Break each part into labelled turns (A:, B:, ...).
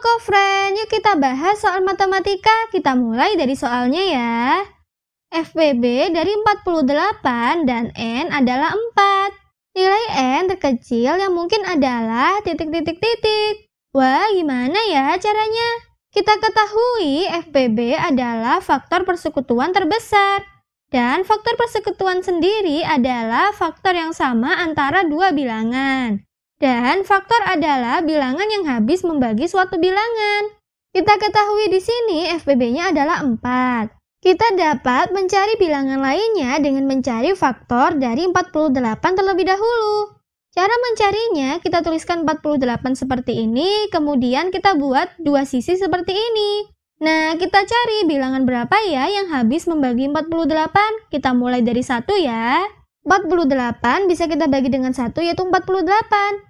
A: Kok, Friend, yuk kita bahas soal matematika. Kita mulai dari soalnya ya. FPB dari 48 dan N adalah 4. Nilai N terkecil yang mungkin adalah titik-titik-titik. Wah, gimana ya caranya? Kita ketahui FPB adalah faktor persekutuan terbesar. Dan faktor persekutuan sendiri adalah faktor yang sama antara dua bilangan. Dan faktor adalah bilangan yang habis membagi suatu bilangan. Kita ketahui di sini fbb nya adalah 4. Kita dapat mencari bilangan lainnya dengan mencari faktor dari 48 terlebih dahulu. Cara mencarinya, kita tuliskan 48 seperti ini, kemudian kita buat dua sisi seperti ini. Nah, kita cari bilangan berapa ya yang habis membagi 48? Kita mulai dari 1 ya. 48 bisa kita bagi dengan 1 yaitu 48.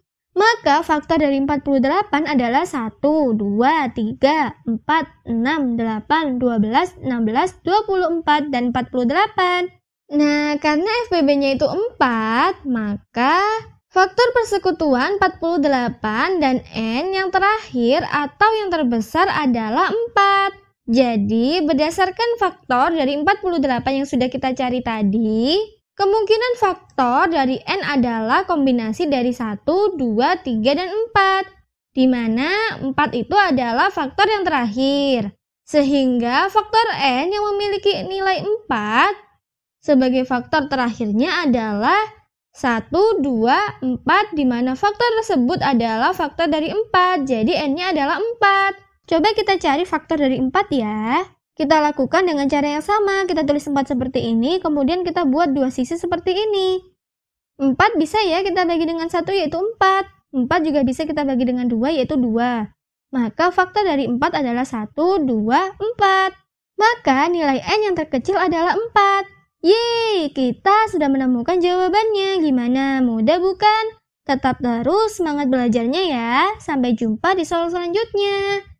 A: Maka faktor dari 48 adalah 1, 2, 3, 4, 6, 8, 12, 16, 24, dan 48. Nah, karena FPB-nya itu 4, maka faktor persekutuan 48 dan N yang terakhir atau yang terbesar adalah 4. Jadi, berdasarkan faktor dari 48 yang sudah kita cari tadi, Kemungkinan faktor dari N adalah kombinasi dari 1, 2, 3, dan 4, di mana 4 itu adalah faktor yang terakhir. Sehingga faktor N yang memiliki nilai 4 sebagai faktor terakhirnya adalah 1, 2, 4, di mana faktor tersebut adalah faktor dari 4, jadi N-nya adalah 4. Coba kita cari faktor dari 4 ya. Kita lakukan dengan cara yang sama, kita tulis 4 seperti ini, kemudian kita buat dua sisi seperti ini. 4 bisa ya kita bagi dengan 1 yaitu 4. 4 juga bisa kita bagi dengan 2 yaitu 2. Maka faktor dari 4 adalah 1, 2, 4. Maka nilai N yang terkecil adalah 4. Yeay, kita sudah menemukan jawabannya. Gimana? Mudah bukan? Tetap terus semangat belajarnya ya. Sampai jumpa di soal selanjutnya.